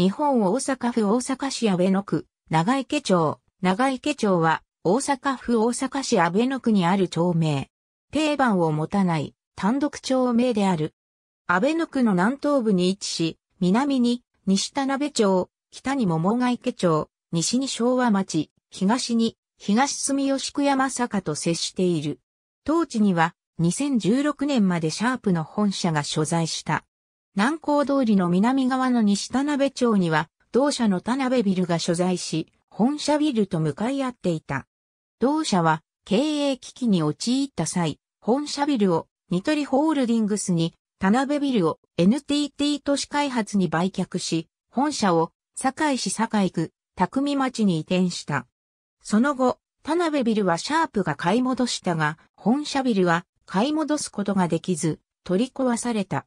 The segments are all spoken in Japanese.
日本大阪府大阪市安倍野区、長池町。長池町は、大阪府大阪市安倍野区にある町名。定番を持たない、単独町名である。安倍野区の南東部に位置し、南に、西田鍋町、北に桃ヶ池町、西に昭和町、東に、東住吉区山坂と接している。当地には、2016年までシャープの本社が所在した。南港通りの南側の西田辺町には、同社の田辺ビルが所在し、本社ビルと向かい合っていた。同社は経営危機に陥った際、本社ビルをニトリホールディングスに、田辺ビルを NTT 都市開発に売却し、本社を堺市堺区、匠町に移転した。その後、田辺ビルはシャープが買い戻したが、本社ビルは買い戻すことができず、取り壊された。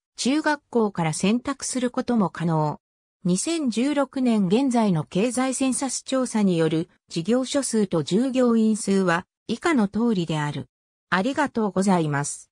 中学校から選択することも可能。2016年現在の経済センサス調査による事業所数と従業員数は以下の通りである。ありがとうございます。